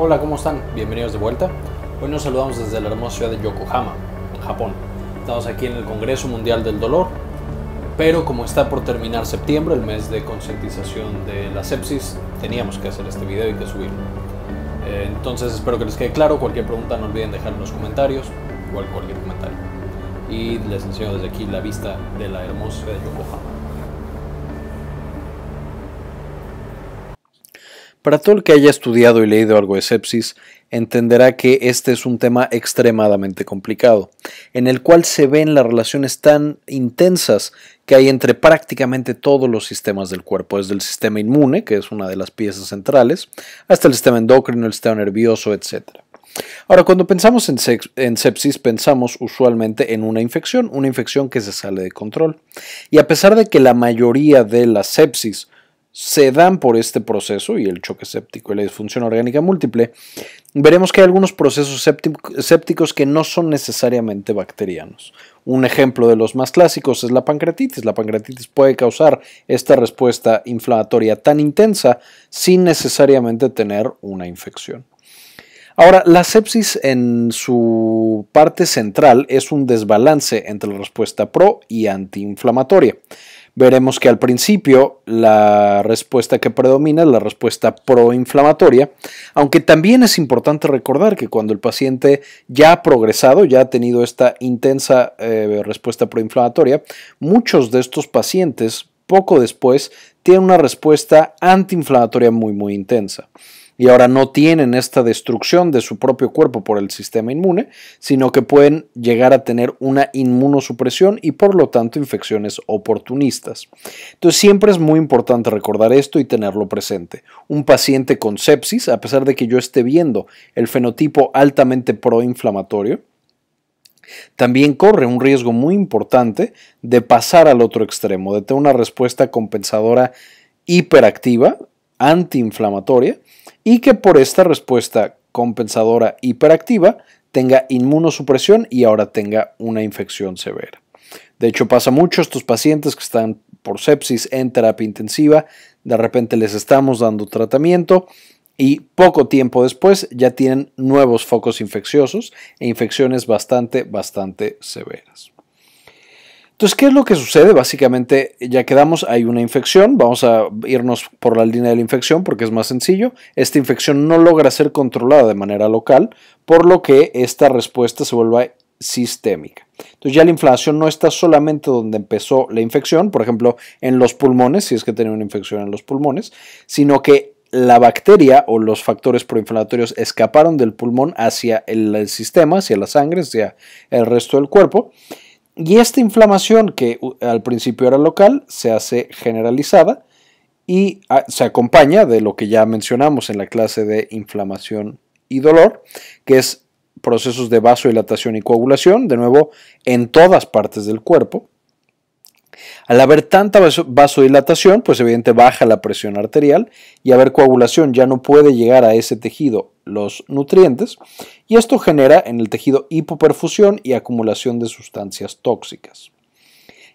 Hola, ¿cómo están? Bienvenidos de vuelta. Hoy nos saludamos desde la hermosa ciudad de Yokohama, Japón. Estamos aquí en el Congreso Mundial del Dolor, pero como está por terminar septiembre, el mes de concientización de la sepsis, teníamos que hacer este video y que subirlo. Eh, entonces espero que les quede claro, cualquier pregunta no olviden dejar en los comentarios, igual cualquier comentario. Y les enseño desde aquí la vista de la hermosa ciudad de Yokohama. Para todo el que haya estudiado y leído algo de sepsis, entenderá que este es un tema extremadamente complicado, en el cual se ven las relaciones tan intensas que hay entre prácticamente todos los sistemas del cuerpo, desde el sistema inmune, que es una de las piezas centrales, hasta el sistema endocrino, el sistema nervioso, etc. Ahora, cuando pensamos en, sepsis, pensamos usualmente en una infección, una infección que se sale de control. Y a pesar de que la mayoría de las sepsis se dan por este proceso y el choque séptico y la disfunción orgánica múltiple, veremos que hay algunos procesos sépticos que no son necesariamente bacterianos. Un ejemplo de los más clásicos es la pancreatitis. La pancreatitis puede causar esta respuesta inflamatoria tan intensa sin necesariamente tener una infección. Ahora, la sepsis en su parte central es un desbalance entre la respuesta pro y antiinflamatoria veremos que al principio la respuesta que predomina es la respuesta proinflamatoria, aunque también es importante recordar que cuando el paciente ya ha progresado, ya ha tenido esta intensa eh, respuesta proinflamatoria, muchos de estos pacientes poco después tienen una respuesta antiinflamatoria muy muy intensa y ahora no tienen esta destrucción de su propio cuerpo por el sistema inmune, sino que pueden llegar a tener una inmunosupresión y por lo tanto infecciones oportunistas. Entonces siempre es muy importante recordar esto y tenerlo presente. Un paciente con sepsis, a pesar de que yo esté viendo el fenotipo altamente proinflamatorio, también corre un riesgo muy importante de pasar al otro extremo, de tener una respuesta compensadora hiperactiva, antiinflamatoria, y que por esta respuesta compensadora hiperactiva tenga inmunosupresión y ahora tenga una infección severa. De hecho, pasa mucho estos pacientes que están por sepsis en terapia intensiva, de repente les estamos dando tratamiento y poco tiempo después ya tienen nuevos focos infecciosos e infecciones bastante, bastante severas. Entonces, ¿qué es lo que sucede? Básicamente, ya quedamos, hay una infección, vamos a irnos por la línea de la infección porque es más sencillo. Esta infección no logra ser controlada de manera local, por lo que esta respuesta se vuelve sistémica. Entonces ya la inflamación no está solamente donde empezó la infección, por ejemplo, en los pulmones, si es que tenía una infección en los pulmones, sino que la bacteria o los factores proinflamatorios escaparon del pulmón hacia el sistema, hacia la sangre, hacia el resto del cuerpo y esta inflamación, que al principio era local, se hace generalizada y ah, se acompaña de lo que ya mencionamos en la clase de inflamación y dolor, que es procesos de vasodilatación y coagulación, de nuevo, en todas partes del cuerpo. Al haber tanta vasodilatación, pues evidentemente baja la presión arterial y haber coagulación ya no puede llegar a ese tejido los nutrientes y esto genera en el tejido hipoperfusión y acumulación de sustancias tóxicas.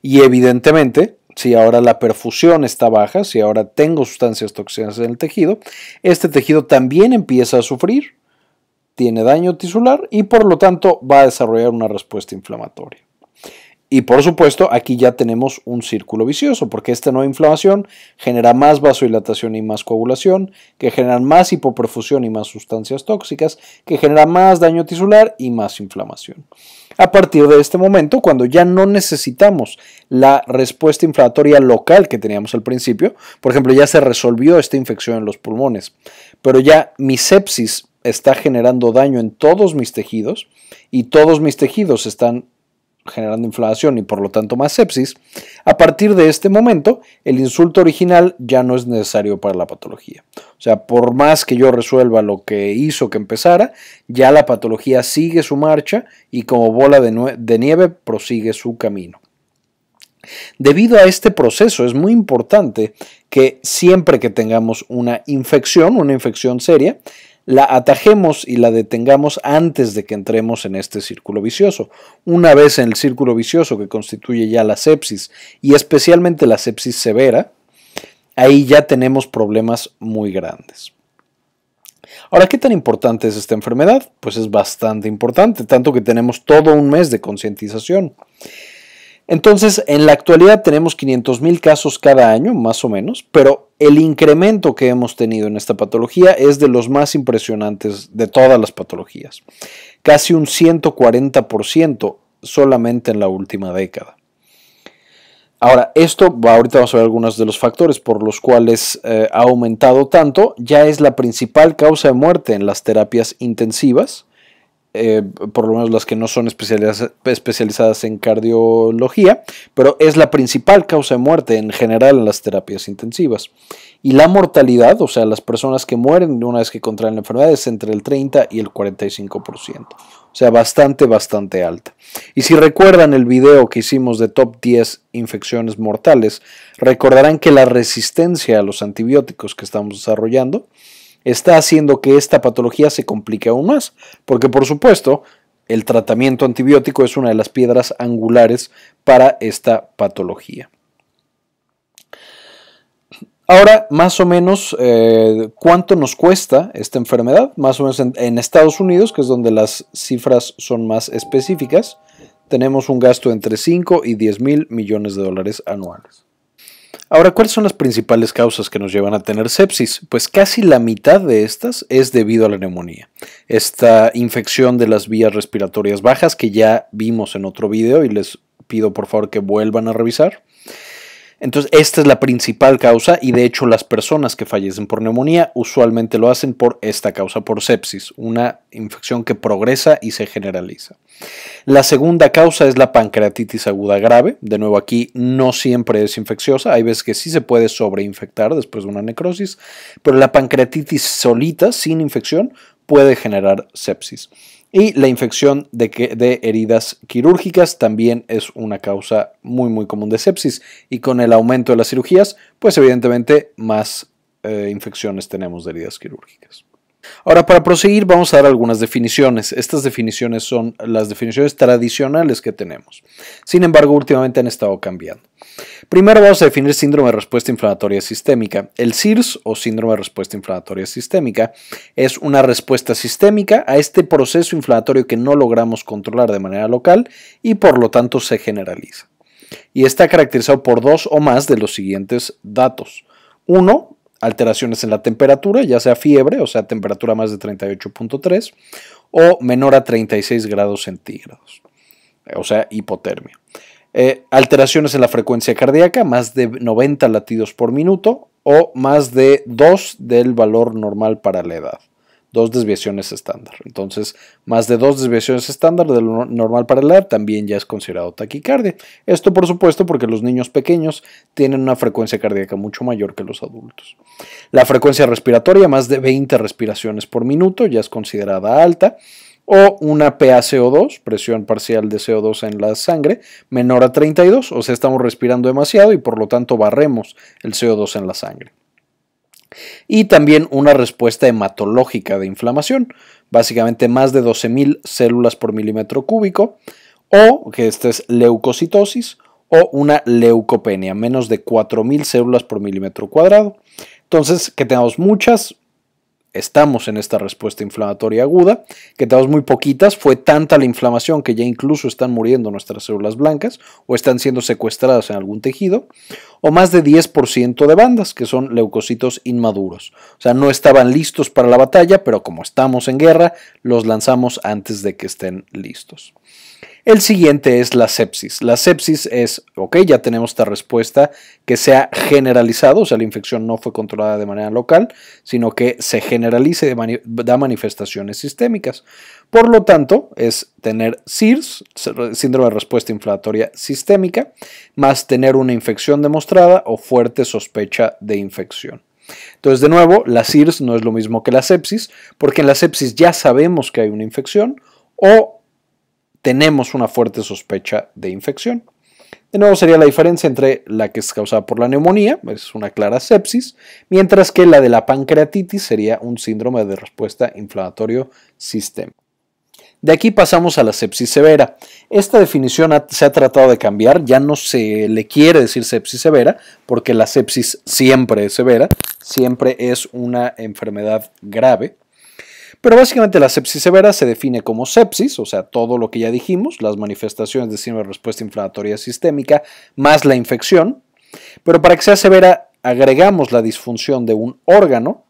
Y evidentemente, si ahora la perfusión está baja, si ahora tengo sustancias tóxicas en el tejido, este tejido también empieza a sufrir, tiene daño tisular y por lo tanto va a desarrollar una respuesta inflamatoria. Y por supuesto, aquí ya tenemos un círculo vicioso, porque esta nueva inflamación genera más vasodilatación y más coagulación, que generan más hipoperfusión y más sustancias tóxicas, que genera más daño tisular y más inflamación. A partir de este momento, cuando ya no necesitamos la respuesta inflamatoria local que teníamos al principio, por ejemplo, ya se resolvió esta infección en los pulmones, pero ya mi sepsis está generando daño en todos mis tejidos y todos mis tejidos están generando inflamación y por lo tanto más sepsis, a partir de este momento el insulto original ya no es necesario para la patología. O sea, por más que yo resuelva lo que hizo que empezara, ya la patología sigue su marcha y como bola de, nieve prosigue su camino. Debido a este proceso es muy importante que siempre que tengamos una infección, una infección seria, la atajemos y la detengamos antes de que entremos en este círculo vicioso. Una vez en el círculo vicioso que constituye ya la sepsis y especialmente la sepsis severa, ahí ya tenemos problemas muy grandes. Ahora, ¿qué tan importante es esta enfermedad? Pues es bastante importante, tanto que tenemos todo un mes de concientización. Entonces, en la actualidad tenemos 500.000 casos cada año, más o menos, pero el incremento que hemos tenido en esta patología es de los más impresionantes de todas las patologías, casi un 140% solamente en la última década. Ahora, esto, ahorita vamos a ver algunos de los factores por los cuales eh, ha aumentado tanto, ya es la principal causa de muerte en las terapias intensivas eh, por lo menos las que no son especializadas en cardiología, pero es la principal causa de muerte en general en las terapias intensivas. Y la mortalidad, o sea, las personas que mueren una vez que contraen la enfermedad, es entre el 30 y el 45%. O sea, bastante, bastante alta. Y si recuerdan el video que hicimos de top 10 infecciones mortales, recordarán que la resistencia a los antibióticos que estamos desarrollando está haciendo que esta patología se complique aún más, porque por supuesto el tratamiento antibiótico es una de las piedras angulares para esta patología. Ahora, más o menos, eh, ¿cuánto nos cuesta esta enfermedad? Más o menos en, en, Estados Unidos, que es donde las cifras son más específicas, tenemos un gasto entre 5 y 10 mil millones de dólares anuales. Ahora, ¿cuáles son las principales causas que nos llevan a tener sepsis? Pues casi la mitad de estas es debido a la neumonía, esta infección de las vías respiratorias bajas que ya vimos en otro video y les pido por favor que vuelvan a revisar. Entonces, esta es la principal causa y de hecho las personas que fallecen por neumonía usualmente lo hacen por esta causa, por sepsis, una infección que progresa y se generaliza. La segunda causa es la pancreatitis aguda grave. De nuevo, aquí no siempre es infecciosa. Hay veces que sí se puede sobreinfectar después de una necrosis, pero la pancreatitis solita, sin infección, puede generar sepsis. Y la infección de, heridas quirúrgicas también es una causa muy muy común de sepsis. Y con el aumento de las cirugías, pues evidentemente más eh, infecciones tenemos de heridas quirúrgicas. Ahora, para proseguir, vamos a dar algunas definiciones. Estas definiciones son las definiciones tradicionales que tenemos. Sin embargo, últimamente han estado cambiando. Primero vamos a definir síndrome de respuesta inflamatoria sistémica. El SIRS o síndrome de respuesta inflamatoria sistémica es una respuesta sistémica a este proceso inflamatorio que no logramos controlar de manera local y por lo tanto se generaliza. Y está caracterizado por dos o más de los siguientes datos. Uno, alteraciones en la temperatura, ya sea fiebre, o sea, temperatura más de 38.3, o menor a 36 grados centígrados, eh, o sea, hipotermia. Eh, alteraciones en la frecuencia cardíaca, más de 90 latidos por minuto, o más de 2 del valor normal para la edad dos desviaciones estándar. Entonces, más de dos desviaciones estándar de lo normal para el AR también ya es considerado taquicardia. Esto, por supuesto, porque los niños pequeños tienen una frecuencia cardíaca mucho mayor que los adultos. La frecuencia respiratoria, más de 20 respiraciones por minuto, ya es considerada alta o una PaCO2, presión parcial de CO2 en la sangre, menor a 32, o sea, estamos respirando demasiado y por lo tanto barremos el CO2 en la sangre y también una respuesta hematológica de inflamación, básicamente más de 12.000 células por milímetro cúbico, o que esta es leucocitosis, o una leucopenia, menos de 4.000 células por milímetro cuadrado. Entonces, que tengamos muchas, estamos en esta respuesta inflamatoria aguda, que tenemos muy poquitas, fue tanta la inflamación que ya incluso están muriendo nuestras células blancas o están siendo secuestradas en algún tejido, o más de 10% de bandas, que son leucocitos inmaduros. O sea, no estaban listos para la batalla, pero como estamos en guerra, los lanzamos antes de que estén listos. El siguiente es la sepsis. La sepsis es, ok, ya tenemos esta respuesta que se ha generalizado, o sea, la infección no fue controlada de manera local, sino que se generaliza y da manifestaciones sistémicas. Por lo tanto, es tener SIRS, síndrome de respuesta inflamatoria sistémica, más tener una infección demostrada o fuerte sospecha de infección. Entonces, de nuevo, la SIRS no es lo mismo que la sepsis, porque en la sepsis ya sabemos que hay una infección o tenemos una fuerte sospecha de infección. De nuevo sería la diferencia entre la que es causada por la neumonía, es una clara sepsis, mientras que la de la pancreatitis sería un síndrome de respuesta inflamatorio sistémico. De aquí pasamos a la sepsis severa. Esta definición se ha tratado de cambiar, ya no se le quiere decir sepsis severa, porque la sepsis siempre es severa, siempre es una enfermedad grave. Pero básicamente la sepsis severa se define como sepsis, o sea, todo lo que ya dijimos, las manifestaciones de síndrome de respuesta inflamatoria sistémica más la infección. Pero para que sea severa, agregamos la disfunción de un órgano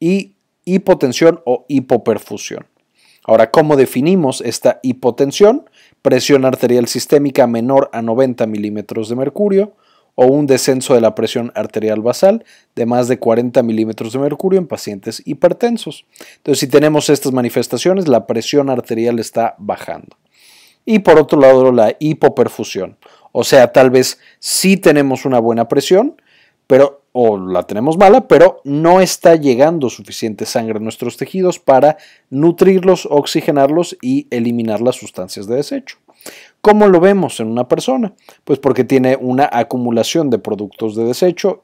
y hipotensión o hipoperfusión. Ahora, ¿cómo definimos esta hipotensión? Presión arterial sistémica menor a 90 milímetros de mercurio, o un descenso de la presión arterial basal de más de 40 milímetros de mercurio en pacientes hipertensos. Entonces, si tenemos estas manifestaciones, la presión arterial está bajando. Y por otro lado, la hipoperfusión. O sea, tal vez sí tenemos una buena presión, pero o la tenemos mala, pero no está llegando suficiente sangre a nuestros tejidos para nutrirlos, oxigenarlos y eliminar las sustancias de desecho. ¿Cómo lo vemos en una persona? Pues porque tiene una acumulación de productos de desecho,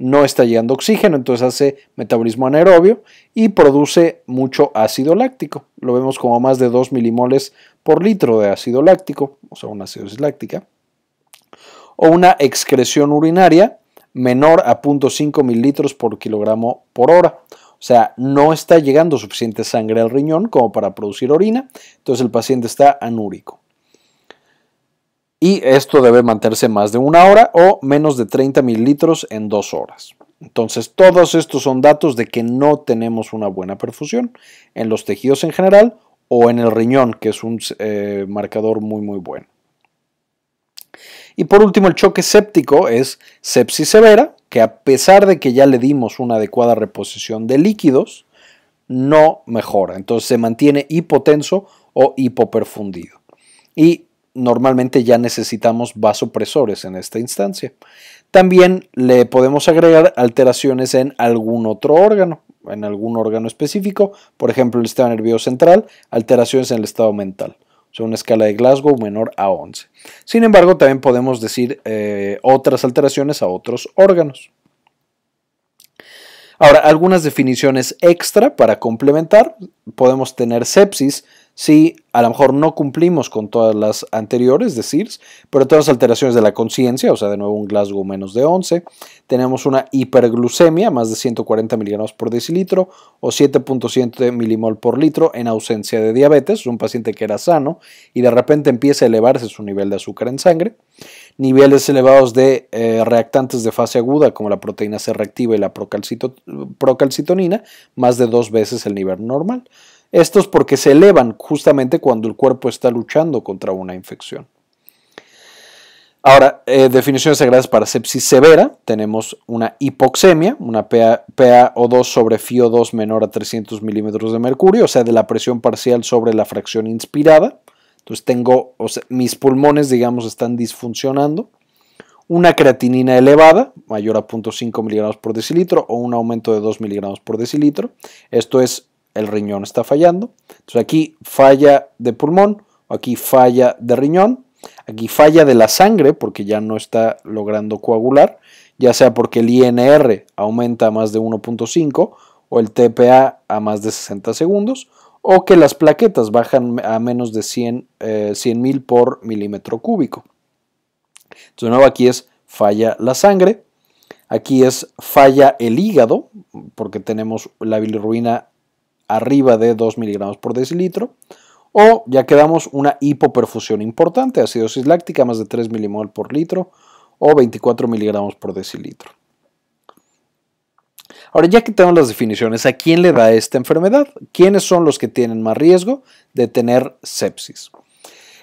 no está llegando oxígeno, entonces hace metabolismo anaerobio y produce mucho ácido láctico. Lo vemos como más de 2 milimoles por litro de ácido láctico, o sea, una acidosis láctica. O una excreción urinaria menor a 0.5 mililitros por kilogramo por hora. O sea, no está llegando suficiente sangre al riñón como para producir orina, entonces el paciente está anúrico y esto debe mantenerse más de una hora o menos de 30 mililitros en dos horas. Entonces, todos estos son datos de que no tenemos una buena perfusión en los tejidos en general o en el riñón, que es un eh, marcador muy muy bueno. Y por último, el choque séptico es sepsis severa, que a pesar de que ya le dimos una adecuada reposición de líquidos, no mejora. Entonces se mantiene hipotenso o hipoperfundido. Y normalmente ya necesitamos vasopresores en esta instancia. También le podemos agregar alteraciones en algún otro órgano, en algún órgano específico, por ejemplo el sistema nervioso central, alteraciones en el estado mental, o sea, una escala de Glasgow menor a 11. Sin embargo, también podemos decir eh, otras alteraciones a otros órganos. Ahora, algunas definiciones extra para complementar. Podemos tener sepsis, Sí, a lo mejor no cumplimos con todas las anteriores de pero todas las alteraciones de la conciencia, o sea, de nuevo un Glasgow menos de 11, tenemos una hiperglucemia, más de 140 miligramos por decilitro o 7.7 milimol por litro en ausencia de diabetes, un paciente que era sano y de repente empieza a elevarse su nivel de azúcar en sangre, niveles elevados de eh, reactantes de fase aguda como la proteína C reactiva y la procalcitonina, más de dos veces el nivel normal. Estos porque se elevan justamente cuando el cuerpo está luchando contra una infección. Ahora, eh, definiciones sagradas para sepsis severa. Tenemos una hipoxemia, una PaO2 sobre FiO2 menor a 300 milímetros de mercurio, o sea, de la presión parcial sobre la fracción inspirada. Entonces tengo, o sea, mis pulmones, digamos, están disfuncionando. Una creatinina elevada, mayor a 0.5 miligramos por decilitro, o un aumento de 2 miligramos por decilitro. Esto es el riñón está fallando. Entonces aquí falla de pulmón, aquí falla de riñón, aquí falla de la sangre porque ya no está logrando coagular, ya sea porque el INR aumenta a más de 1.5 o el TPA a más de 60 segundos o que las plaquetas bajan a menos de 100 100.000 eh, por milímetro cúbico. Entonces, de nuevo aquí es falla la sangre, aquí es falla el hígado porque tenemos la bilirruina arriba de 2 miligramos por decilitro. O ya quedamos una hipoperfusión importante, acidosis láctica más de 3 milimol por litro o 24 miligramos por decilitro. Ahora, ya que tenemos las definiciones, ¿a quién le da esta enfermedad? ¿Quiénes son los que tienen más riesgo de tener sepsis?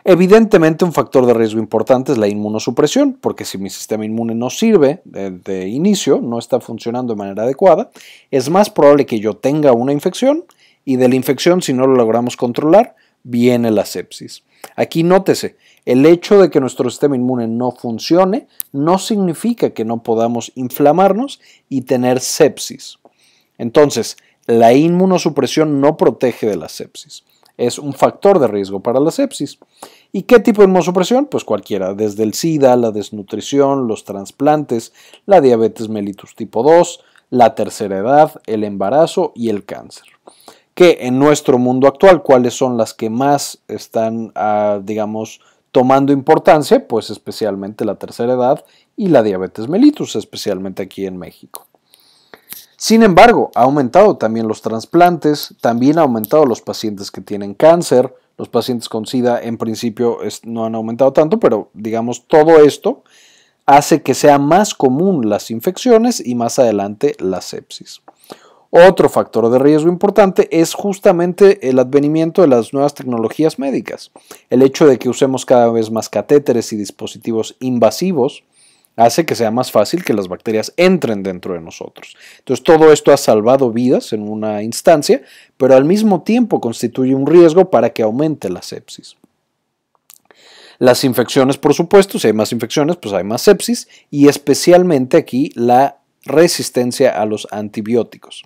Evidentemente un factor de riesgo importante es la inmunosupresión, porque si mi sistema inmune no sirve de, inicio, no está funcionando de manera adecuada, es más probable que yo tenga una infección y de la infección, si no lo logramos controlar, viene la sepsis. Aquí nótese, el hecho de que nuestro sistema inmune no funcione no significa que no podamos inflamarnos y tener sepsis. Entonces, la inmunosupresión no protege de la sepsis es un factor de riesgo para la sepsis. ¿Y qué tipo de inmunosupresión? Pues cualquiera, desde el SIDA, la desnutrición, los trasplantes, la diabetes mellitus tipo 2, la tercera edad, el embarazo y el cáncer. Que en nuestro mundo actual, ¿cuáles son las que más están, ah, digamos, tomando importancia? Pues especialmente la tercera edad y la diabetes mellitus, especialmente aquí en México. Sin embargo, ha aumentado también los trasplantes, también ha aumentado los pacientes que tienen cáncer, los pacientes con SIDA en principio no han aumentado tanto, pero digamos todo esto hace que sea más común las infecciones y más adelante la sepsis. Otro factor de riesgo importante es justamente el advenimiento de las nuevas tecnologías médicas. El hecho de que usemos cada vez más catéteres y dispositivos invasivos hace que sea más fácil que las bacterias entren dentro de nosotros. Entonces todo esto ha salvado vidas en una instancia, pero al mismo tiempo constituye un riesgo para que aumente la sepsis. Las infecciones, por supuesto, si hay más infecciones, pues hay más sepsis y especialmente aquí la resistencia a los antibióticos,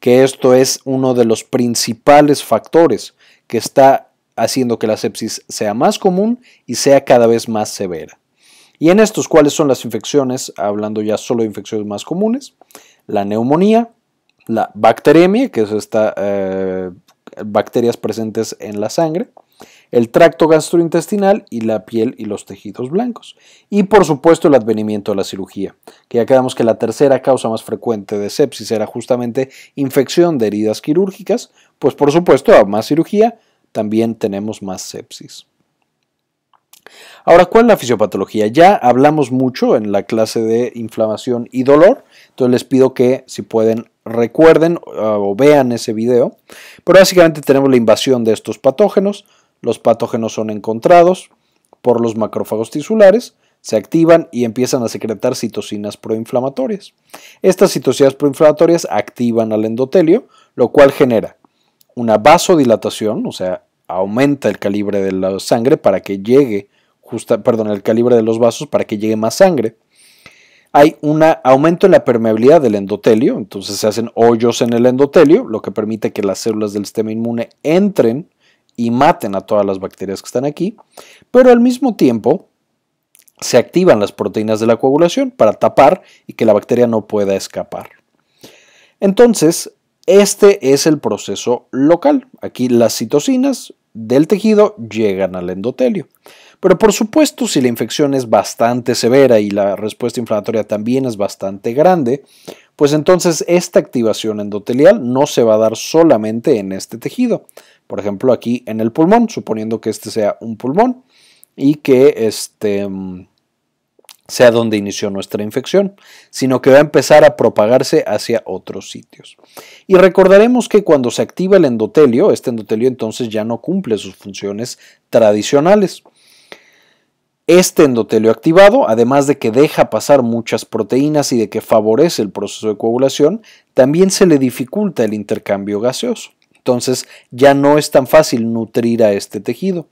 que esto es uno de los principales factores que está haciendo que la sepsis sea más común y sea cada vez más severa. Y en estos, ¿cuáles son las infecciones? Hablando ya solo de infecciones más comunes, la neumonía, la bacteremia, que es eh, bacterias presentes en la sangre, el tracto gastrointestinal y la piel y los tejidos blancos. Y por supuesto el advenimiento de la cirugía, que ya quedamos que la tercera causa más frecuente de sepsis era justamente infección de heridas quirúrgicas, pues por supuesto a más cirugía también tenemos más sepsis. Ahora, ¿cuál es la fisiopatología? Ya hablamos mucho en la clase de inflamación y dolor, entonces les pido que si pueden recuerden ah, o vean ese video. Pero básicamente tenemos la invasión de estos patógenos, los patógenos son encontrados por los macrófagos tisulares, se activan y empiezan a secretar citocinas proinflamatorias. Estas citocinas proinflamatorias activan al endotelio, lo cual genera una vasodilatación, o sea, aumenta el calibre de la sangre para que llegue perdón, el calibre de los vasos para que llegue más sangre. Hay un aumento en la permeabilidad del endotelio, entonces se hacen hoyos en el endotelio, lo que permite que las células del sistema inmune entren y maten a todas las bacterias que están aquí, pero al mismo tiempo se activan las proteínas de la coagulación para tapar y que la bacteria no pueda escapar. Entonces, este es el proceso local. Aquí las citocinas del tejido llegan al endotelio. Pero por supuesto, si la infección es bastante severa y la respuesta inflamatoria también es bastante grande, pues entonces esta activación endotelial no se va a dar solamente en este tejido. Por ejemplo, aquí en el pulmón, suponiendo que este sea un pulmón y que este sea donde inició nuestra infección, sino que va a empezar a propagarse hacia otros sitios. Y recordaremos que cuando se activa el endotelio, este endotelio entonces ya no cumple sus funciones tradicionales este endotelio activado, además de que deja pasar muchas proteínas y de que favorece el proceso de coagulación, también se le dificulta el intercambio gaseoso. Entonces ya no es tan fácil nutrir a este tejido.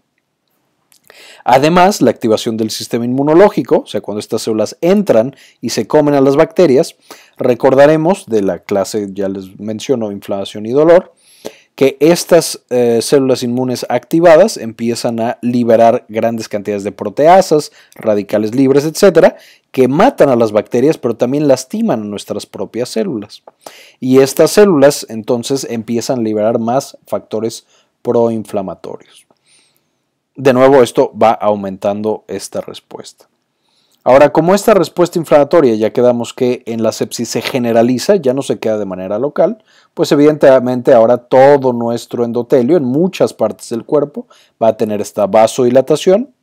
Además, la activación del sistema inmunológico, o sea, cuando estas células entran y se comen a las bacterias, recordaremos de la clase, ya les menciono, inflamación y dolor, que estas eh, células inmunes activadas empiezan a liberar grandes cantidades de proteasas, radicales libres, etcétera, que matan a las bacterias, pero también lastiman a nuestras propias células. Y estas células entonces empiezan a liberar más factores proinflamatorios. De nuevo, esto va aumentando esta respuesta. Ahora, como esta respuesta inflamatoria ya quedamos que en la sepsis se generaliza, ya no se queda de manera local, pues evidentemente ahora todo nuestro endotelio en muchas partes del cuerpo va a tener esta vasodilatación.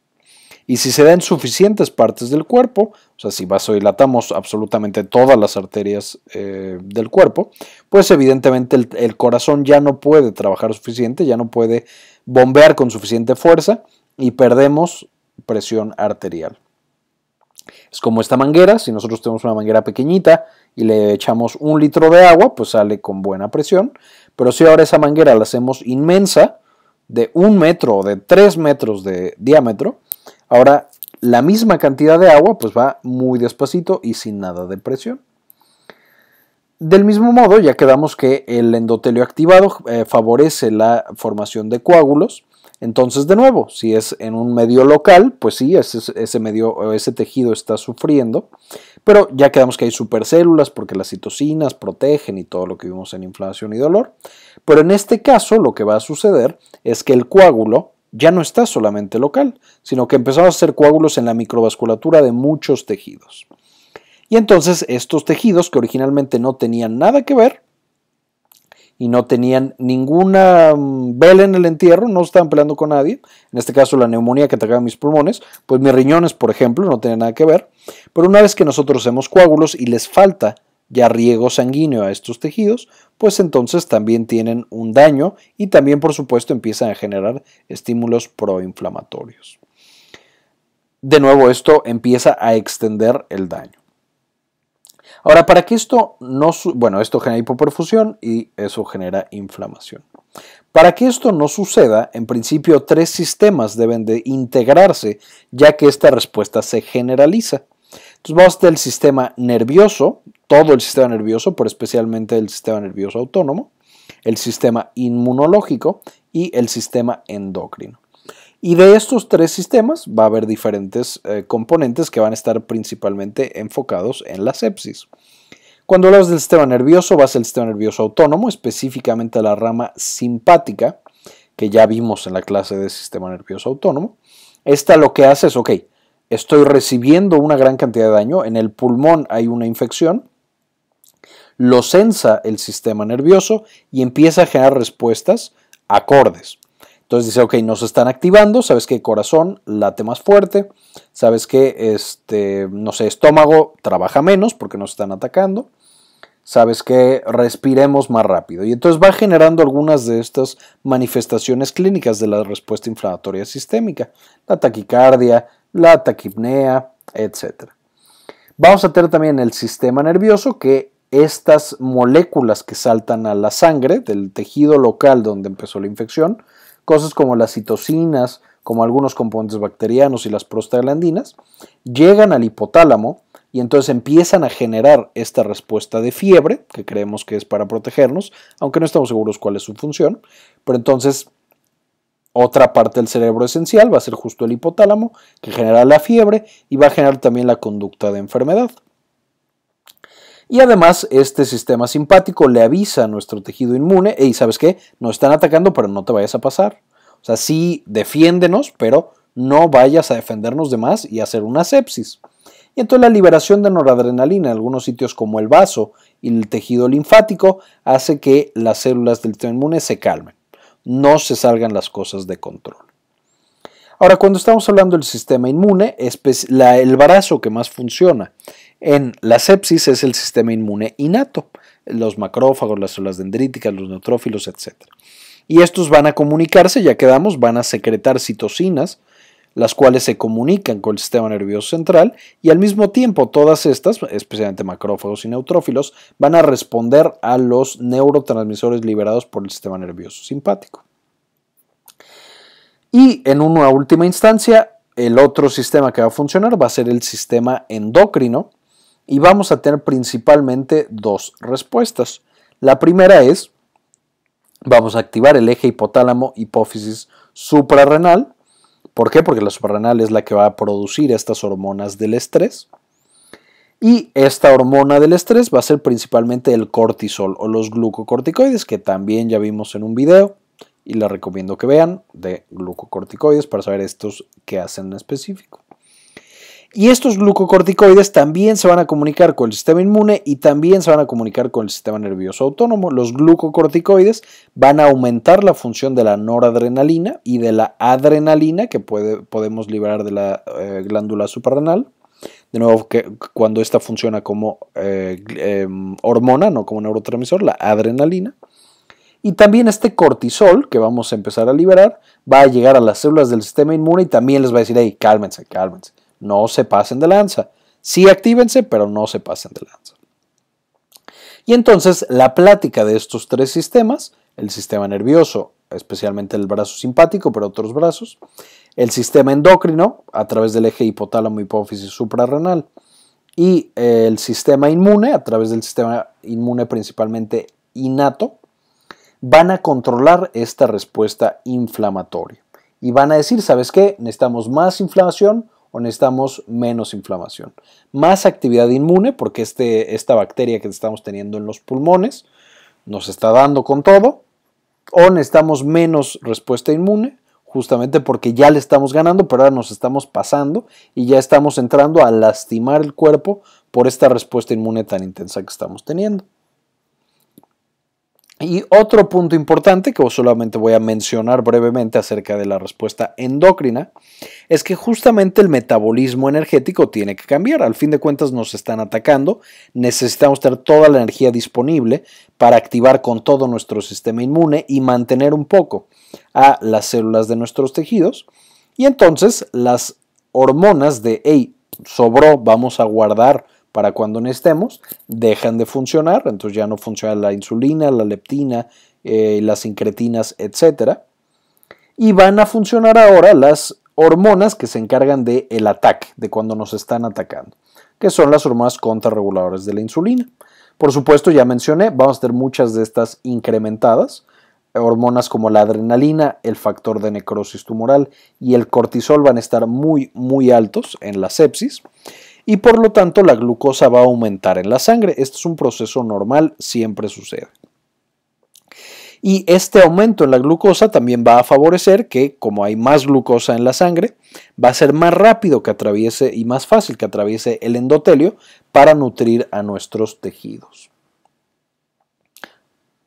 Y si se da en suficientes partes del cuerpo, o sea, si vasodilatamos absolutamente todas las arterias eh, del cuerpo, pues evidentemente el corazón ya no puede trabajar suficiente, ya no puede bombear con suficiente fuerza y perdemos presión arterial. Es como esta manguera, si nosotros tenemos una manguera pequeñita y le echamos un litro de agua, pues sale con buena presión. Pero si ahora esa manguera la hacemos inmensa, de un metro o de tres metros de diámetro, ahora la misma cantidad de agua pues va muy despacito y sin nada de presión. Del mismo modo, ya quedamos que el endotelio activado eh, favorece la formación de coágulos entonces, de nuevo, si es en un medio local, pues sí, ese, medio, ese tejido está sufriendo, pero ya quedamos que hay supercélulas porque las citocinas protegen y todo lo que vimos en inflamación y dolor. Pero en este caso, lo que va a suceder es que el coágulo ya no está solamente local, sino que empezamos a hacer coágulos en la microvasculatura de muchos tejidos. Y entonces estos tejidos que originalmente no tenían nada que ver, y no tenían ninguna mm, vela en el entierro, no estaban peleando con nadie. En este caso, la neumonía que atacaba mis pulmones, pues mis riñones, por ejemplo, no tenían nada que ver. Pero una vez que nosotros hacemos coágulos y les falta ya riego sanguíneo a estos tejidos, pues entonces también tienen un daño y también, por supuesto, empiezan a generar estímulos proinflamatorios. De nuevo, esto empieza a extender el daño. Ahora, para que esto no, bueno, esto genera hipoperfusión y eso genera inflamación. Para que esto no suceda, en principio tres sistemas deben de integrarse, ya que esta respuesta se generaliza. Entonces vamos del sistema nervioso, todo el sistema nervioso, pero especialmente el sistema nervioso autónomo, el sistema inmunológico y el sistema endocrino. Y de estos tres sistemas va a haber diferentes eh, componentes que van a estar principalmente enfocados en la sepsis. Cuando hablamos del sistema nervioso, ser el sistema nervioso autónomo, específicamente la rama simpática, que ya vimos en la clase de sistema nervioso autónomo. Esta lo que hace es, ok, estoy recibiendo una gran cantidad de daño, en el pulmón hay una infección, lo sensa el sistema nervioso y empieza a generar respuestas acordes. Entonces dice, ok, nos están activando, sabes que corazón late más fuerte, sabes que este, no sé, estómago trabaja menos porque nos están atacando, sabes que respiremos más rápido. Y entonces va generando algunas de estas manifestaciones clínicas de la respuesta inflamatoria sistémica, la taquicardia, la taquipnea, etc. Vamos a tener también el sistema nervioso que estas moléculas que saltan a la sangre del tejido local donde empezó la infección, cosas como las citocinas, como algunos componentes bacterianos y las prostaglandinas, llegan al hipotálamo y entonces empiezan a generar esta respuesta de fiebre, que creemos que es para protegernos, aunque no estamos seguros cuál es su función, pero entonces otra parte del cerebro esencial va a ser justo el hipotálamo, que genera la fiebre y va a generar también la conducta de enfermedad. Y además este sistema simpático le avisa a nuestro tejido inmune, y ¿sabes qué? Nos están atacando, pero no te vayas a pasar. O sea, sí, defiéndenos, pero no vayas a defendernos de más y hacer una sepsis. Y entonces la liberación de noradrenalina en algunos sitios como el vaso y el tejido linfático hace que las células del sistema inmune se calmen, no se salgan las cosas de control. Ahora, cuando estamos hablando del sistema inmune, el brazo que más funciona en la sepsis es el sistema inmune innato, los macrófagos, las células dendríticas, los neutrófilos, etc. Y estos van a comunicarse, ya quedamos, van a secretar citocinas, las cuales se comunican con el sistema nervioso central y al mismo tiempo todas estas, especialmente macrófagos y neutrófilos, van a responder a los neurotransmisores liberados por el sistema nervioso simpático. Y en una última instancia, el otro sistema que va a funcionar va a ser el sistema endocrino, y vamos a tener principalmente dos respuestas. La primera es, vamos a activar el eje hipotálamo hipófisis suprarrenal. ¿Por qué? Porque la suprarrenal es la que va a producir estas hormonas del estrés. Y esta hormona del estrés va a ser principalmente el cortisol o los glucocorticoides, que también ya vimos en un video y les recomiendo que vean de glucocorticoides para saber estos que hacen en específico. Y estos glucocorticoides también se van a comunicar con el sistema inmune y también se van a comunicar con el sistema nervioso autónomo. Los glucocorticoides van a aumentar la función de la noradrenalina y de la adrenalina que podemos liberar de la eh, glándula suprarrenal. De nuevo, cuando esta funciona como eh, em, hormona, no como neurotransmisor, la adrenalina. Y también este cortisol que vamos a empezar a liberar va a llegar a las células del sistema inmune y también les va a decir, cálmense, cálmense no se pasen de lanza. Sí actívense, pero no se pasen de lanza. Y entonces la plática de estos tres sistemas, el sistema nervioso, especialmente el brazo simpático, pero otros brazos, el sistema endocrino a través del eje hipotálamo hipófisis suprarrenal y eh, el sistema inmune a través del sistema inmune principalmente innato, van a controlar esta respuesta inflamatoria y van a decir, ¿sabes qué? Necesitamos más inflamación o necesitamos menos inflamación. Más actividad inmune porque este, esta bacteria que estamos teniendo en los pulmones nos está dando con todo. O necesitamos menos respuesta inmune justamente porque ya le estamos ganando, pero ahora nos estamos pasando y ya estamos entrando a lastimar el cuerpo por esta respuesta inmune tan intensa que estamos teniendo. Y otro punto importante que solamente voy a mencionar brevemente acerca de la respuesta endocrina es que justamente el metabolismo energético tiene que cambiar. Al fin de cuentas nos están atacando, necesitamos tener toda la energía disponible para activar con todo nuestro sistema inmune y mantener un poco a las células de nuestros tejidos. Y entonces las hormonas de, hey, sobró, vamos a guardar para cuando necesitemos, dejan de funcionar, entonces ya no funciona la insulina, la leptina, eh, las incretinas, etcétera, Y van a funcionar ahora las hormonas que se encargan del el ataque, de cuando nos están atacando, que son las hormonas contrarreguladoras de la insulina. Por supuesto, ya mencioné, vamos a tener muchas de estas incrementadas, hormonas como la adrenalina, el factor de necrosis tumoral y el cortisol van a estar muy, muy altos en la sepsis y por lo tanto la glucosa va a aumentar en la sangre. Este es un proceso normal, siempre sucede. Y este aumento en la glucosa también va a favorecer que, como hay más glucosa en la sangre, va a ser más rápido que atraviese y más fácil que atraviese el endotelio para nutrir a nuestros tejidos.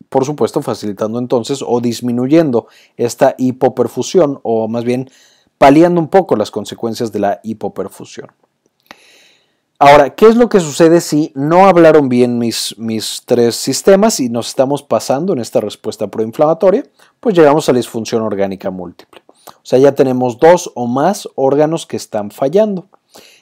Por supuesto, facilitando entonces o disminuyendo esta hipoperfusión o más bien paliando un poco las consecuencias de la hipoperfusión. Ahora, ¿qué es lo que sucede si no hablaron bien mis, tres sistemas y nos estamos pasando en esta respuesta proinflamatoria? Pues llegamos a la disfunción orgánica múltiple. O sea, ya tenemos dos o más órganos que están fallando.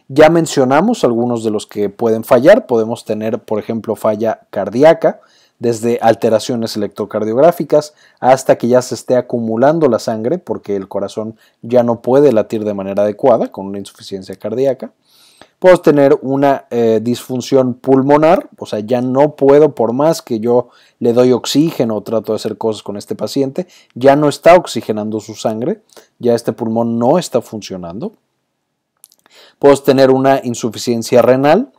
Ya mencionamos algunos de los que pueden fallar. Podemos tener, por ejemplo, falla cardíaca, desde alteraciones electrocardiográficas hasta que ya se esté acumulando la sangre porque el corazón ya no puede latir de manera adecuada con una insuficiencia cardíaca puedo tener una eh, disfunción pulmonar, o sea, ya no puedo, por más que yo le doy oxígeno o trato de hacer cosas con este paciente, ya no está oxigenando su sangre, ya este pulmón no está funcionando. Puedo tener una insuficiencia renal,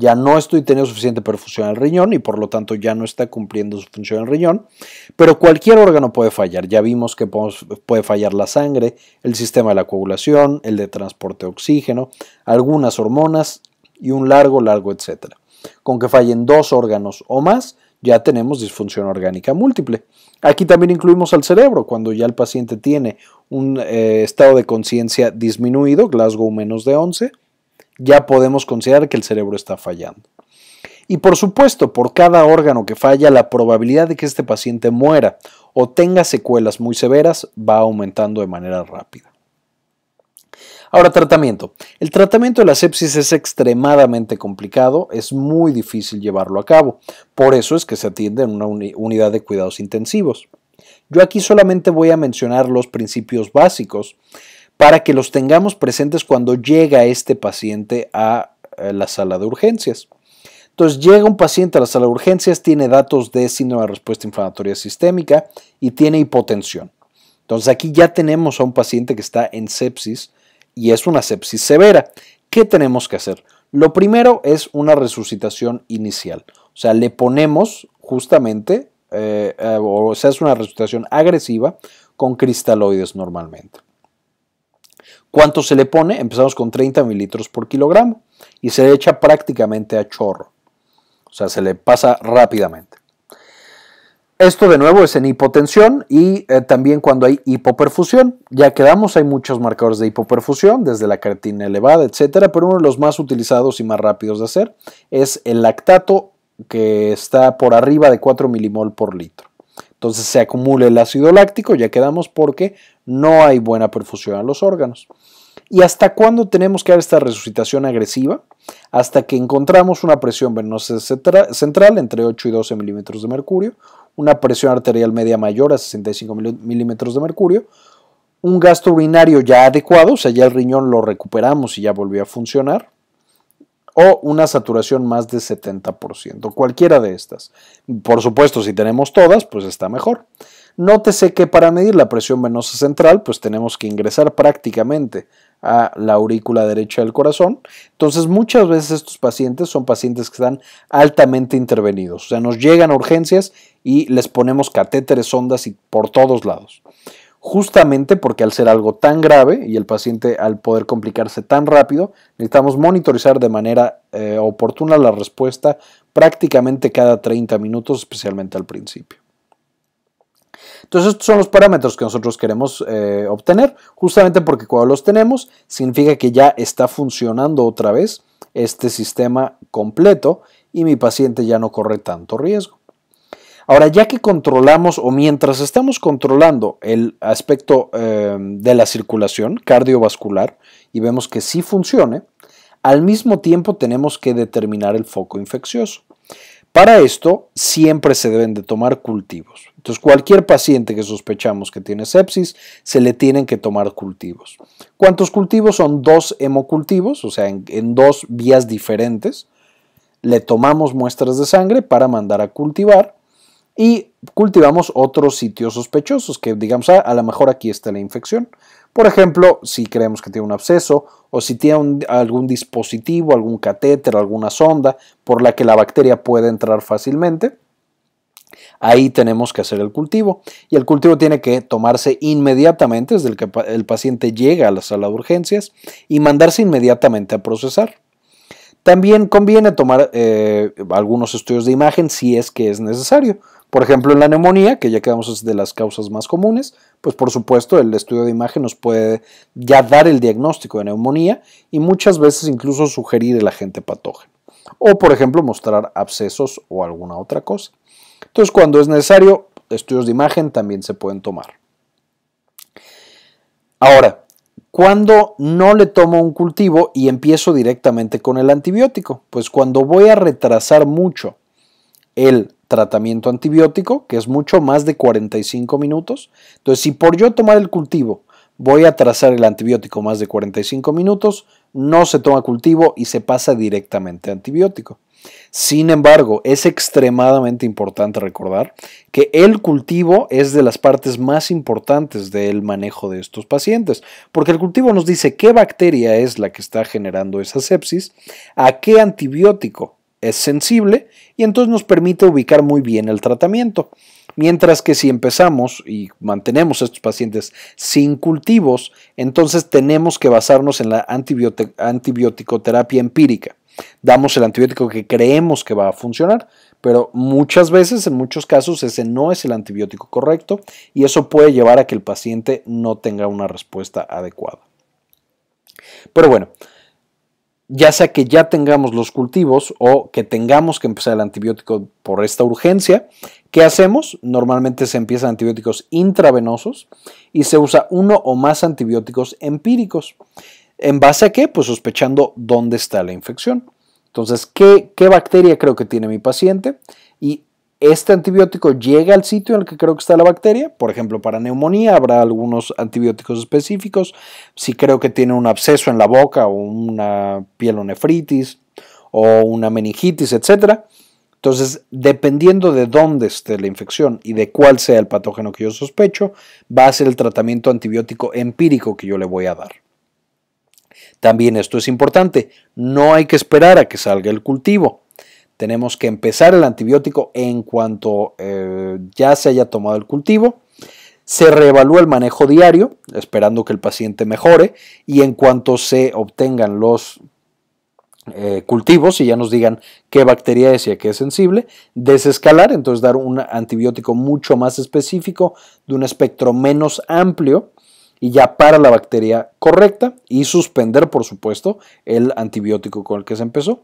ya no estoy teniendo suficiente perfusión al riñón y por lo tanto ya no está cumpliendo su función el riñón. Pero cualquier órgano puede fallar. Ya vimos que puede fallar la sangre, el sistema de la coagulación, el de transporte de oxígeno, algunas hormonas y un largo, largo, etcétera. Con que fallen dos órganos o más, ya tenemos disfunción orgánica múltiple. Aquí también incluimos al cerebro, cuando ya el paciente tiene un eh, estado de conciencia disminuido, Glasgow menos de 11, ya podemos considerar que el cerebro está fallando. Y por supuesto, por cada órgano que falla, la probabilidad de que este paciente muera o tenga secuelas muy severas va aumentando de manera rápida. Ahora, tratamiento. El tratamiento de la sepsis es extremadamente complicado, es muy difícil llevarlo a cabo. Por eso es que se atiende en una unidad de cuidados intensivos. Yo aquí solamente voy a mencionar los principios básicos para que los tengamos presentes cuando llega este paciente a la sala de urgencias. Entonces llega un paciente a la sala de urgencias, tiene datos de síndrome de respuesta inflamatoria sistémica y tiene hipotensión. Entonces aquí ya tenemos a un paciente que está en sepsis y es una sepsis severa. ¿Qué tenemos que hacer? Lo primero es una resucitación inicial. O sea, le ponemos justamente, eh, eh, o sea, es una resucitación agresiva con cristaloides normalmente. ¿Cuánto se le pone? Empezamos con 30 mililitros por kilogramo y se le echa prácticamente a chorro. O sea, se le pasa rápidamente. Esto de nuevo es en hipotensión y eh, también cuando hay hipoperfusión. Ya quedamos, hay muchos marcadores de hipoperfusión, desde la creatina elevada, etcétera, pero uno de los más utilizados y más rápidos de hacer es el lactato que está por arriba de 4 milimol por litro. Entonces se acumula el ácido láctico, ya quedamos porque no hay buena perfusión a los órganos. ¿Y hasta cuándo tenemos que dar esta resucitación agresiva? Hasta que encontramos una presión venosa central entre 8 y 12 milímetros de mercurio, una presión arterial media mayor a 65 milímetros de mercurio, un gasto urinario ya adecuado, o sea, ya el riñón lo recuperamos y ya volvió a funcionar, o una saturación más de 70%, cualquiera de estas. Por supuesto, si tenemos todas, pues está mejor. Nótese que para medir la presión venosa central, pues tenemos que ingresar prácticamente a la aurícula derecha del corazón. Entonces, muchas veces estos pacientes son pacientes que están altamente intervenidos, o sea, nos llegan urgencias y les ponemos catéteres, ondas y por todos lados. Justamente porque al ser algo tan grave y el paciente al poder complicarse tan rápido, necesitamos monitorizar de manera eh, oportuna la respuesta prácticamente cada 30 minutos, especialmente al principio. Entonces, estos son los parámetros que nosotros queremos eh, obtener, justamente porque cuando los tenemos, significa que ya está funcionando otra vez este sistema completo y mi paciente ya no corre tanto riesgo. Ahora, ya que controlamos o mientras estamos controlando el aspecto em, de la circulación cardiovascular y vemos que sí funcione, al mismo tiempo tenemos que determinar el foco infeccioso. Para esto siempre se deben de tomar cultivos. Entonces, cualquier paciente que sospechamos que tiene sepsis, se le tienen que tomar cultivos. ¿Cuántos cultivos? Son dos hemocultivos, o sea, en, dos vías diferentes. Le tomamos muestras de sangre para mandar a cultivar y cultivamos otros sitios sospechosos, que digamos, ah, a, lo mejor aquí está la infección. Por ejemplo, si creemos que tiene un absceso o si tiene algún dispositivo, algún catéter, alguna sonda por la que la bacteria puede entrar fácilmente Ahí tenemos que hacer el cultivo y el cultivo tiene que tomarse inmediatamente desde que el paciente llega a la sala de urgencias y mandarse inmediatamente a procesar. También conviene tomar eh, algunos estudios de imagen si es que es necesario. Por ejemplo, en la neumonía, que ya quedamos de las causas más comunes, pues por supuesto el estudio de imagen nos puede ya dar el diagnóstico de neumonía y muchas veces incluso sugerir el agente patógeno. O por ejemplo mostrar abscesos o alguna otra cosa. Entonces, cuando es necesario, estudios de imagen también se pueden tomar. Ahora, cuando no le tomo un cultivo y empiezo directamente con el antibiótico, pues cuando voy a retrasar mucho el tratamiento antibiótico, que es mucho más de 45 minutos, entonces si por yo tomar el cultivo voy a trazar el antibiótico más de 45 minutos, no se toma cultivo y se pasa directamente antibiótico. Sin embargo, es extremadamente importante recordar que el cultivo es de las partes más importantes del manejo de estos pacientes, porque el cultivo nos dice qué bacteria es la que está generando esa sepsis, a qué antibiótico es sensible y entonces nos permite ubicar muy bien el tratamiento. Mientras que si empezamos y mantenemos a estos pacientes sin cultivos, entonces tenemos que basarnos en la antibiótico-terapia empírica damos el antibiótico que creemos que va a funcionar, pero muchas veces, en muchos casos, ese no es el antibiótico correcto y eso puede llevar a que el paciente no tenga una respuesta adecuada. Pero bueno, ya sea que ya tengamos los cultivos o que tengamos que empezar el antibiótico por esta urgencia, ¿qué hacemos? Normalmente se empiezan antibióticos intravenosos y se usa uno o más antibióticos empíricos. ¿En base a qué? Pues sospechando dónde está la infección. Entonces, ¿qué, bacteria creo que tiene mi paciente? Y este antibiótico llega al sitio en el que creo que está la bacteria. Por ejemplo, para neumonía habrá algunos antibióticos específicos. Si creo que tiene un absceso en la boca o una pielonefritis o una meningitis, etcétera. Entonces, dependiendo de dónde esté la infección y de cuál sea el patógeno que yo sospecho, va a ser el tratamiento antibiótico empírico que yo le voy a dar. También esto es importante, no hay que esperar a que salga el cultivo. Tenemos que empezar el antibiótico en cuanto eh, ya se haya tomado el cultivo. Se reevalúa el manejo diario, esperando que el paciente mejore, y en cuanto se obtengan los eh, cultivos y ya nos digan qué bacteria es y a qué es sensible, desescalar, entonces dar un antibiótico mucho más específico, de un espectro menos amplio, y ya para la bacteria correcta y suspender, por supuesto, el antibiótico con el que se empezó.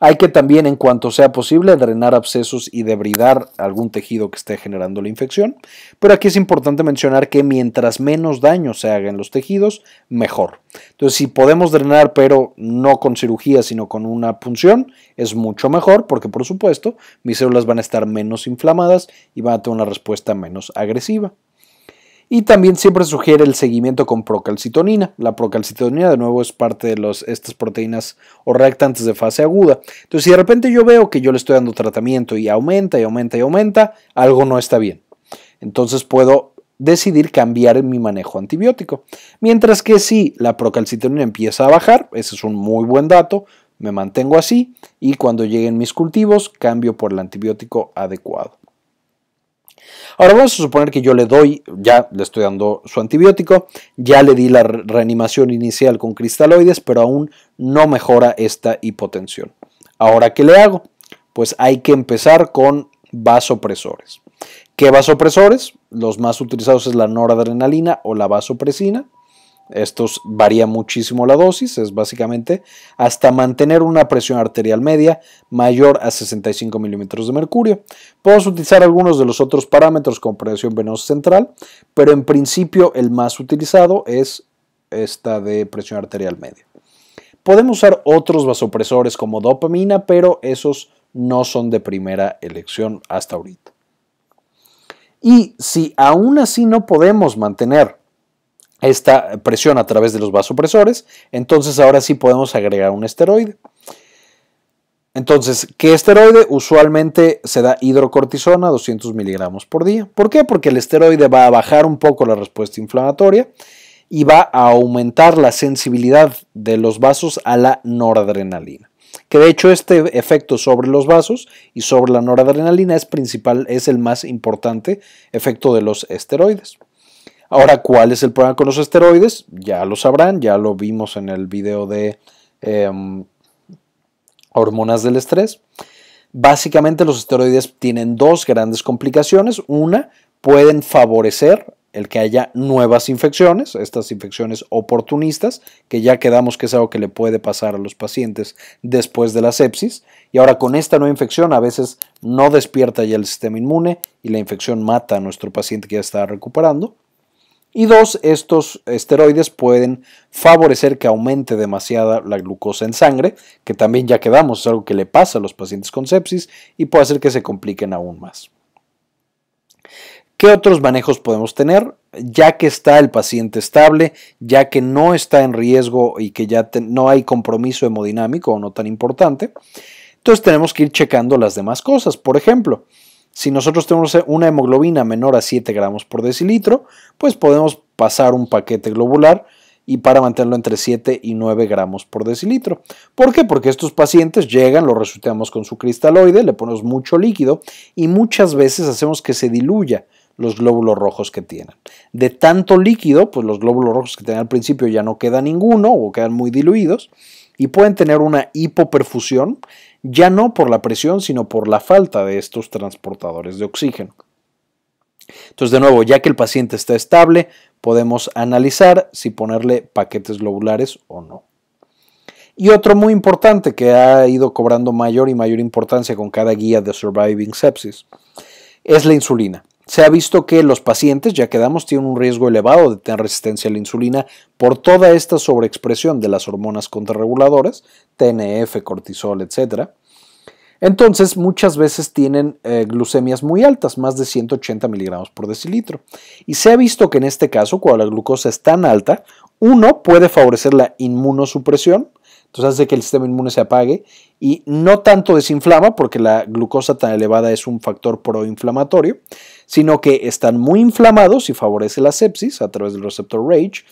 Hay que también, en cuanto sea posible, drenar abscesos y debridar algún tejido que esté generando la infección. Pero aquí es importante mencionar que mientras menos daño se haga en los tejidos, mejor. Entonces, si podemos drenar, pero no con cirugía, sino con una punción, es mucho mejor porque, por supuesto, mis células van a estar menos inflamadas y van a tener una respuesta menos agresiva. Y también siempre sugiere el seguimiento con procalcitonina. La procalcitonina, de nuevo, es parte de estas proteínas o reactantes de fase aguda. Entonces, si de repente yo veo que yo le estoy dando tratamiento y aumenta y aumenta y aumenta, algo no está bien. Entonces puedo decidir cambiar mi manejo antibiótico. Mientras que si la procalcitonina empieza a bajar, ese es un muy buen dato, me mantengo así y cuando lleguen mis cultivos cambio por el antibiótico adecuado. Ahora vamos a suponer que yo le doy, ya le estoy dando su antibiótico, ya le di la reanimación inicial con cristaloides, pero aún no mejora esta hipotensión. Ahora, ¿qué le hago? Pues hay que empezar con vasopresores. ¿Qué vasopresores? Los más utilizados es la noradrenalina o la vasopresina. Estos varía muchísimo la dosis, es básicamente hasta mantener una presión arterial media mayor a 65 milímetros de mercurio. Podemos utilizar algunos de los otros parámetros como presión venosa central, pero en principio el más utilizado es esta de presión arterial media. Podemos usar otros vasopresores como dopamina, pero esos no son de primera elección hasta ahorita. Y si aún así no podemos mantener esta presión a través de los vasopresores, entonces ahora sí podemos agregar un esteroide. Entonces, ¿qué esteroide? Usualmente se da hidrocortisona 200 miligramos por día. ¿Por qué? Porque el esteroide va a bajar un poco la respuesta inflamatoria y va a aumentar la sensibilidad de los vasos a la noradrenalina. Que de hecho este efecto sobre los vasos y sobre la noradrenalina es principal, es el más importante efecto de los esteroides. Ahora, ¿cuál es el problema con los esteroides? Ya lo sabrán, ya lo vimos en el video de em, hormonas del estrés. Básicamente los esteroides tienen dos grandes complicaciones. Una, pueden favorecer el que haya nuevas infecciones, estas infecciones oportunistas, que ya quedamos que es algo que le puede pasar a los pacientes después de la sepsis. Y ahora con esta nueva infección a veces no despierta ya el sistema inmune y la infección mata a nuestro paciente que ya está recuperando. Y dos, estos esteroides pueden favorecer que aumente demasiada la glucosa en sangre, que también ya quedamos, es algo que le pasa a los pacientes con sepsis y puede hacer que se compliquen aún más. ¿Qué otros manejos podemos tener? Ya que está el paciente estable, ya que no está en riesgo y que ya no hay compromiso hemodinámico o no tan importante, entonces tenemos que ir checando las demás cosas. Por ejemplo, si nosotros tenemos una hemoglobina menor a 7 gramos por decilitro, pues podemos pasar un paquete globular y para mantenerlo entre 7 y 9 gramos por decilitro. ¿Por qué? Porque estos pacientes llegan, lo resuteamos con su cristaloide, le ponemos mucho líquido y muchas veces hacemos que se diluya los glóbulos rojos que tienen. De tanto líquido, pues los glóbulos rojos que tenían al principio ya no queda ninguno o quedan muy diluidos y pueden tener una hipoperfusión, ya no por la presión, sino por la falta de estos transportadores de oxígeno. Entonces, de nuevo, ya que el paciente está estable, podemos analizar si ponerle paquetes globulares o no. Y otro muy importante que ha ido cobrando mayor y mayor importancia con cada guía de Surviving Sepsis es la insulina. Se ha visto que los pacientes, ya quedamos, tienen un riesgo elevado de tener resistencia a la insulina por toda esta sobreexpresión de las hormonas contrarreguladoras, TNF, cortisol, etc. Entonces, muchas veces tienen eh, glucemias muy altas, más de 180 miligramos por decilitro. Y se ha visto que en este caso, cuando la glucosa es tan alta, uno puede favorecer la inmunosupresión, entonces hace que el sistema inmune se apague y no tanto desinflama, porque la glucosa tan elevada es un factor proinflamatorio, sino que están muy inflamados y favorece la sepsis a través del receptor RAGE,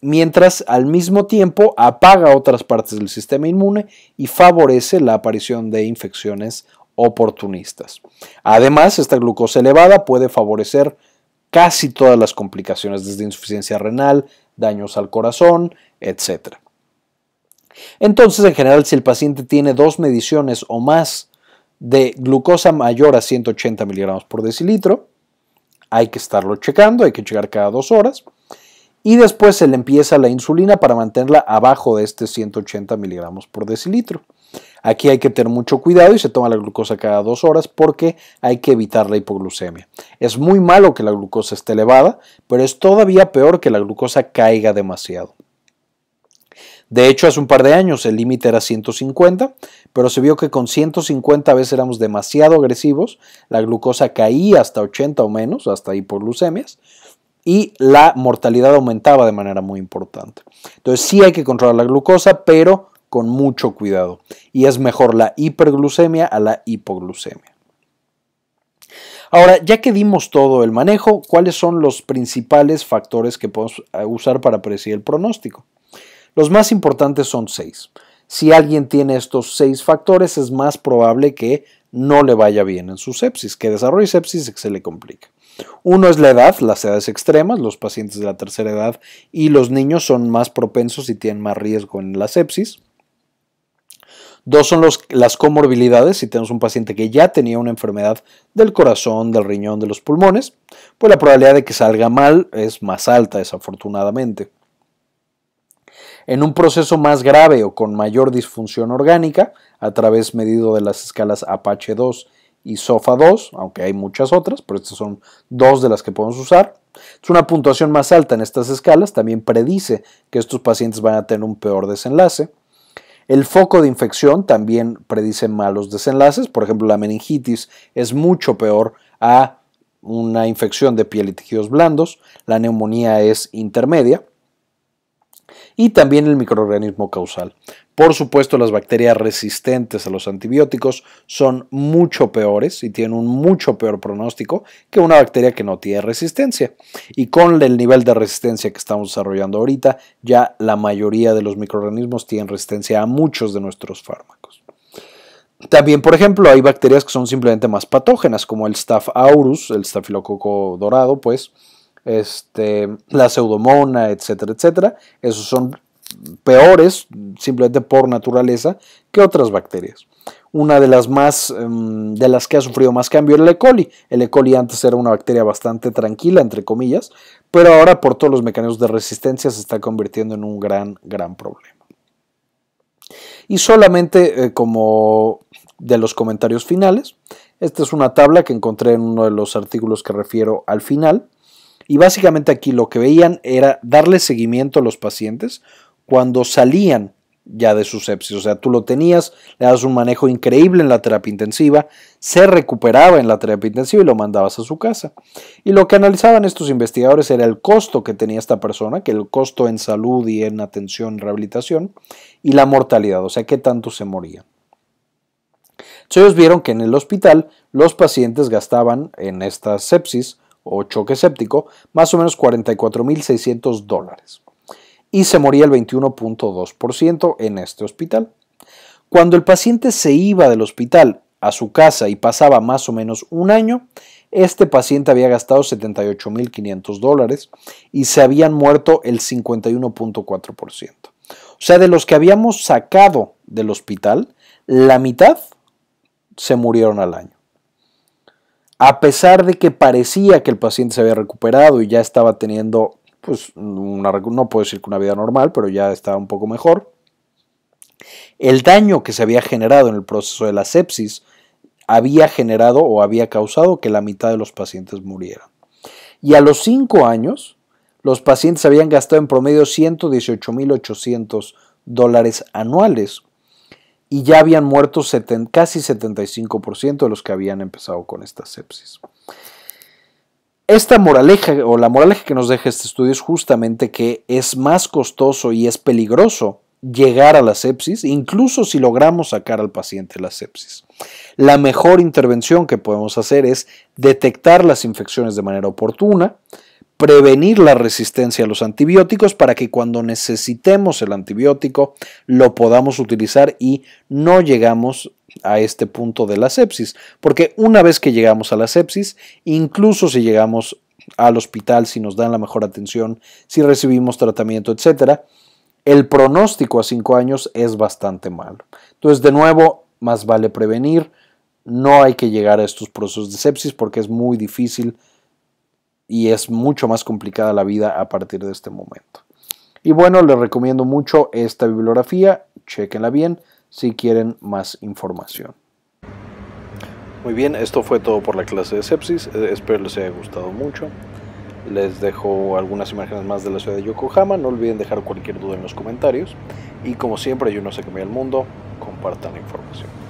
mientras al mismo tiempo apaga otras partes del sistema inmune y favorece la aparición de infecciones oportunistas. Además, esta glucosa elevada puede favorecer casi todas las complicaciones, desde insuficiencia renal, daños al corazón, etc. Entonces, en general, si el paciente tiene dos mediciones o más de glucosa mayor a 180 miligramos por decilitro, hay que estarlo checando, hay que checar cada dos horas. Y después se le empieza la insulina para mantenerla abajo de este 180 miligramos por decilitro. Aquí hay que tener mucho cuidado y se toma la glucosa cada dos horas porque hay que evitar la hipoglucemia. Es muy malo que la glucosa esté elevada, pero es todavía peor que la glucosa caiga demasiado. De hecho, hace un par de años el límite era 150, pero se vio que con 150 a veces éramos demasiado agresivos, la glucosa caía hasta 80 o menos, hasta hipoglucemias, y la mortalidad aumentaba de manera muy importante. Entonces sí hay que controlar la glucosa, pero con mucho cuidado. Y es mejor la hiperglucemia a la hipoglucemia. Ahora, ya que dimos todo el manejo, ¿cuáles son los principales factores que podemos eh, usar para predecir el pronóstico? Los más importantes son seis. Si alguien tiene estos seis factores, es más probable que no le vaya bien en su sepsis, que desarrolle sepsis y que se le complica. Uno es la edad, las edades extremas, los pacientes de la tercera edad y los niños son más propensos y tienen más riesgo en la sepsis. Dos son las comorbilidades, si tenemos un paciente que ya tenía una enfermedad del corazón, del riñón, de los pulmones, pues la probabilidad de que salga mal es más alta, desafortunadamente en un proceso más grave o con mayor disfunción orgánica, a través medido de las escalas Apache 2 y SOFA 2, aunque hay muchas otras, pero estas son dos de las que podemos usar. Es una puntuación más alta en estas escalas también predice que estos pacientes van a tener un peor desenlace. El foco de infección también predice malos desenlaces, por ejemplo, la meningitis es mucho peor a una infección de piel y tejidos blandos, la neumonía es intermedia y también el microorganismo causal. Por supuesto, las bacterias resistentes a los antibióticos son mucho peores y tienen un mucho peor pronóstico que una bacteria que no tiene resistencia. Y con el nivel de resistencia que estamos desarrollando ahorita, ya la mayoría de los microorganismos tienen resistencia a muchos de nuestros fármacos. También, por ejemplo, hay bacterias que son simplemente más patógenas, como el Staph aureus, el Staphylococcus dorado, pues, este, la pseudomona, etcétera, etcétera. Esos son peores, simplemente por naturaleza, que otras bacterias. Una de las más em, de las que ha sufrido más cambio es el E. coli. El E. coli antes era una bacteria bastante tranquila, entre comillas, pero ahora por todos los mecanismos de resistencia se está convirtiendo en un gran, gran problema. Y solamente eh, como de los comentarios finales, esta es una tabla que encontré en uno de los artículos que refiero al final y básicamente aquí lo que veían era darle seguimiento a los pacientes cuando salían ya de su sepsis. O sea, tú lo tenías, le das un manejo increíble en la terapia intensiva, se recuperaba en la terapia intensiva y lo mandabas a su casa. Y lo que analizaban estos investigadores era el costo que tenía esta persona, que el costo en salud y en atención, rehabilitación, y la mortalidad, o sea, qué tanto se moría. ellos vieron que en el hospital los pacientes gastaban en esta sepsis o choque séptico, más o menos 44.600 dólares. Y se moría el 21.2% en este hospital. Cuando el paciente se iba del hospital a su casa y pasaba más o menos un año, este paciente había gastado 78.500 dólares y se habían muerto el 51.4%. O sea, de los que habíamos sacado del hospital, la mitad se murieron al año. A pesar de que parecía que el paciente se había recuperado y ya estaba teniendo, pues, una, no puedo decir que una vida normal, pero ya estaba un poco mejor, el daño que se había generado en el proceso de la sepsis había generado o había causado que la mitad de los pacientes murieran. Y a los 5 años, los pacientes habían gastado en promedio 118.800 dólares anuales y ya habían muerto casi 75% de los que habían empezado con esta sepsis. Esta moraleja o la moraleja que nos deja este estudio es justamente que es más costoso y es peligroso llegar a la sepsis, incluso si logramos sacar al paciente la sepsis. La mejor intervención que podemos hacer es detectar las infecciones de manera oportuna, prevenir la resistencia a los antibióticos para que cuando necesitemos el antibiótico lo podamos utilizar y no llegamos a este punto de la sepsis. Porque una vez que llegamos a la sepsis, incluso si llegamos al hospital, si nos dan la mejor atención, si recibimos tratamiento, etcétera, el pronóstico a cinco años es bastante malo. Entonces, de nuevo, más vale prevenir. No hay que llegar a estos procesos de sepsis porque es muy difícil y es mucho más complicada la vida a partir de este momento. Y bueno, les recomiendo mucho esta bibliografía, chequenla bien si quieren más información. Muy bien, esto fue todo por la clase de sepsis, eh, espero les haya gustado mucho. Les dejo algunas imágenes más de la ciudad de Yokohama, no olviden dejar cualquier duda en los comentarios y como siempre yo qué me cambiar el mundo, compartan la información.